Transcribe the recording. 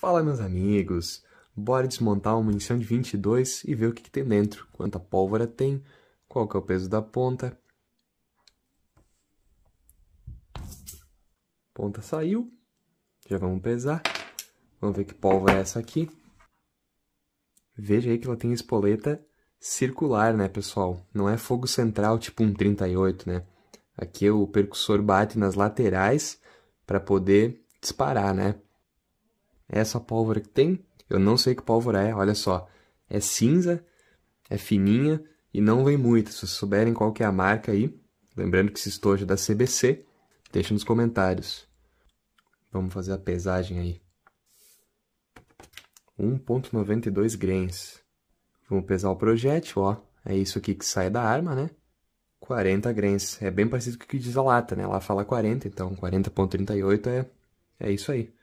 Fala, meus amigos! Bora desmontar uma munição de 22 e ver o que, que tem dentro, quanta pólvora tem, qual que é o peso da ponta. Ponta saiu, já vamos pesar. Vamos ver que pólvora é essa aqui. Veja aí que ela tem espoleta circular, né, pessoal? Não é fogo central tipo um 38, né? Aqui o percussor bate nas laterais para poder disparar, né? É essa pólvora que tem, eu não sei que pólvora é, olha só. É cinza, é fininha e não vem muito. Se vocês souberem qual que é a marca aí, lembrando que esse estojo é da CBC, deixa nos comentários. Vamos fazer a pesagem aí. 1.92 grains. Vamos pesar o projétil, ó. É isso aqui que sai da arma, né? 40 grains. É bem parecido com o que diz a lata, né? Ela fala 40, então 40.38 é, é isso aí.